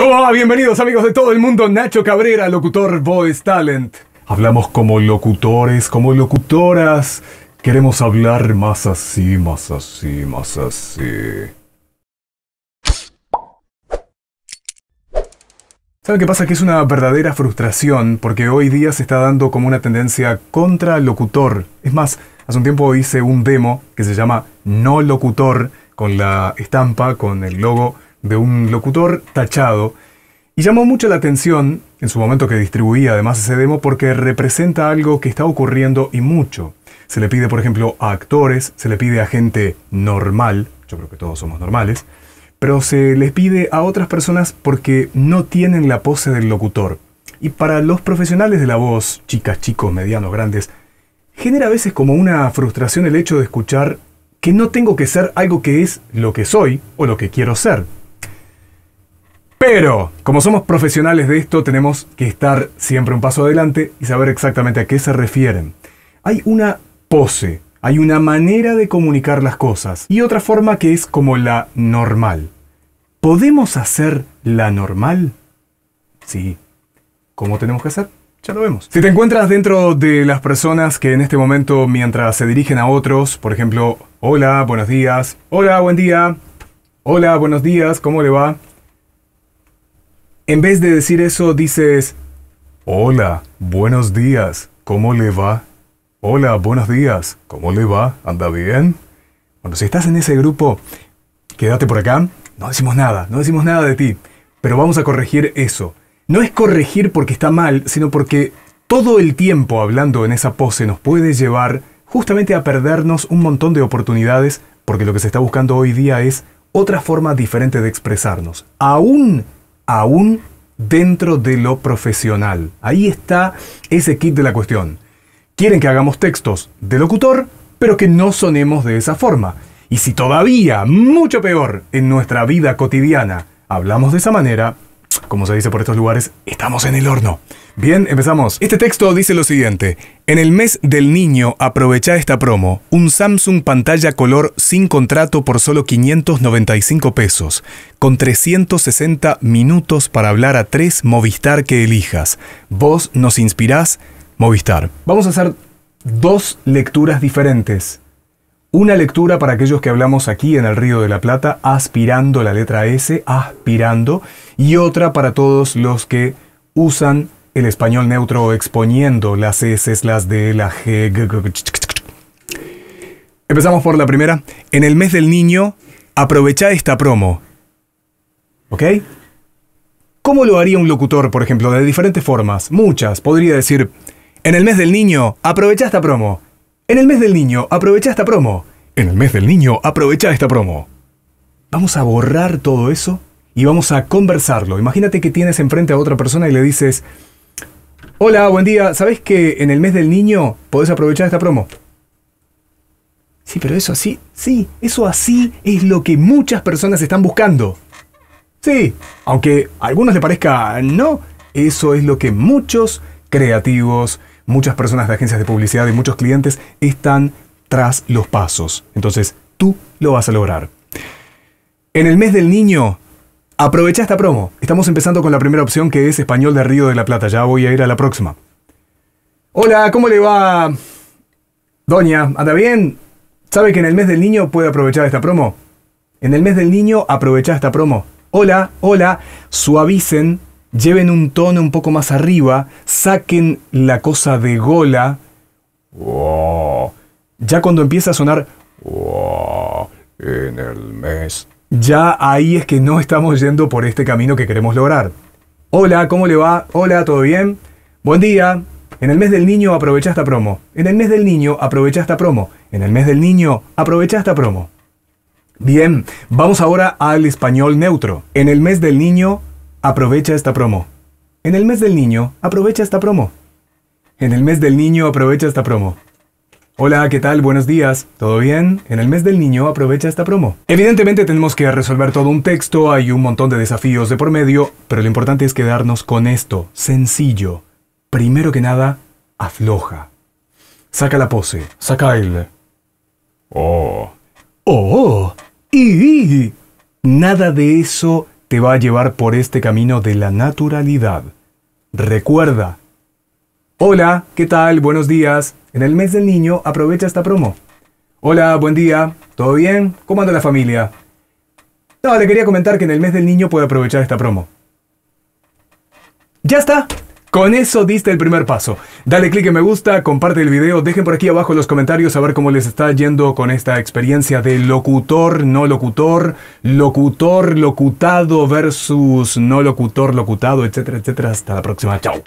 Hola, bienvenidos amigos de todo el mundo. Nacho Cabrera, locutor Voice Talent. Hablamos como locutores, como locutoras. Queremos hablar más así, más así, más así. ¿Saben qué pasa? Que es una verdadera frustración porque hoy día se está dando como una tendencia contra locutor. Es más, hace un tiempo hice un demo que se llama No Locutor con la estampa, con el logo de un locutor tachado. Y llamó mucho la atención, en su momento que distribuía además ese demo, porque representa algo que está ocurriendo y mucho. Se le pide, por ejemplo, a actores, se le pide a gente normal, yo creo que todos somos normales, pero se les pide a otras personas porque no tienen la pose del locutor. Y para los profesionales de la voz, chicas, chicos, medianos, grandes, genera a veces como una frustración el hecho de escuchar que no tengo que ser algo que es lo que soy o lo que quiero ser. Pero, como somos profesionales de esto, tenemos que estar siempre un paso adelante y saber exactamente a qué se refieren. Hay una pose, hay una manera de comunicar las cosas y otra forma que es como la normal. ¿Podemos hacer la normal? Sí. ¿Cómo tenemos que hacer? Ya lo vemos. Si te encuentras dentro de las personas que en este momento, mientras se dirigen a otros, por ejemplo, hola, buenos días, hola, buen día, hola, buenos días, ¿cómo le va? En vez de decir eso, dices, hola, buenos días, ¿cómo le va? Hola, buenos días, ¿cómo le va? ¿Anda bien? Bueno, si estás en ese grupo, quédate por acá, no decimos nada, no decimos nada de ti, pero vamos a corregir eso. No es corregir porque está mal, sino porque todo el tiempo hablando en esa pose nos puede llevar justamente a perdernos un montón de oportunidades, porque lo que se está buscando hoy día es otra forma diferente de expresarnos. Aún aún dentro de lo profesional. Ahí está ese kit de la cuestión. Quieren que hagamos textos de locutor, pero que no sonemos de esa forma. Y si todavía, mucho peor, en nuestra vida cotidiana hablamos de esa manera, como se dice por estos lugares, estamos en el horno. Bien, empezamos. Este texto dice lo siguiente. En el mes del niño aprovecha esta promo. Un Samsung pantalla color sin contrato por solo 595 pesos, con 360 minutos para hablar a tres Movistar que elijas. Vos nos inspirás, Movistar. Vamos a hacer dos lecturas diferentes una lectura para aquellos que hablamos aquí en el Río de la Plata, aspirando la letra S, aspirando, y otra para todos los que usan el español neutro exponiendo las S, las de la G. Empezamos por la primera. En el mes del niño, aprovecha esta promo. ¿Ok? ¿Cómo lo haría un locutor, por ejemplo? De diferentes formas, muchas. Podría decir, en el mes del niño, aprovecha esta promo. En el mes del niño, aprovecha esta promo. En el mes del niño, aprovecha esta promo. Vamos a borrar todo eso y vamos a conversarlo. Imagínate que tienes enfrente a otra persona y le dices, hola, buen día, ¿sabes que en el mes del niño podés aprovechar esta promo? Sí, pero eso así, sí, eso así es lo que muchas personas están buscando. Sí, aunque a algunos le parezca no, eso es lo que muchos creativos, muchas personas de agencias de publicidad y muchos clientes están tras los pasos. Entonces, tú lo vas a lograr. En el mes del niño, aprovecha esta promo. Estamos empezando con la primera opción que es Español de Río de la Plata. Ya voy a ir a la próxima. Hola, ¿cómo le va? Doña, ¿anda bien? ¿Sabe que en el mes del niño puede aprovechar esta promo? En el mes del niño aprovecha esta promo. Hola, hola, suavicen lleven un tono un poco más arriba, saquen la cosa de gola. Ya cuando empieza a sonar en el mes, ya ahí es que no estamos yendo por este camino que queremos lograr. Hola, ¿cómo le va? Hola, ¿todo bien? Buen día. En el mes del niño aprovecha esta promo. En el mes del niño aprovecha esta promo. En el mes del niño aprovecha esta promo. Bien, vamos ahora al español neutro. En el mes del niño Aprovecha esta promo. En el mes del niño, aprovecha esta promo. En el mes del niño, aprovecha esta promo. Hola, ¿qué tal? Buenos días. ¿Todo bien? En el mes del niño aprovecha esta promo. Evidentemente tenemos que resolver todo un texto, hay un montón de desafíos de por medio, pero lo importante es quedarnos con esto, sencillo. Primero que nada, afloja. Saca la pose, saca el... Oh. Oh. Y... Nada de eso te va a llevar por este camino de la naturalidad. Recuerda. Hola, ¿qué tal? Buenos días. En el mes del niño aprovecha esta promo. Hola, buen día. ¿Todo bien? ¿Cómo anda la familia? No, le quería comentar que en el mes del niño puede aprovechar esta promo. ¡Ya está! Con eso diste el primer paso. Dale click en me gusta, comparte el video, dejen por aquí abajo los comentarios a ver cómo les está yendo con esta experiencia de locutor, no locutor, locutor, locutado versus no locutor, locutado, etcétera, etcétera. Hasta la próxima. Chao.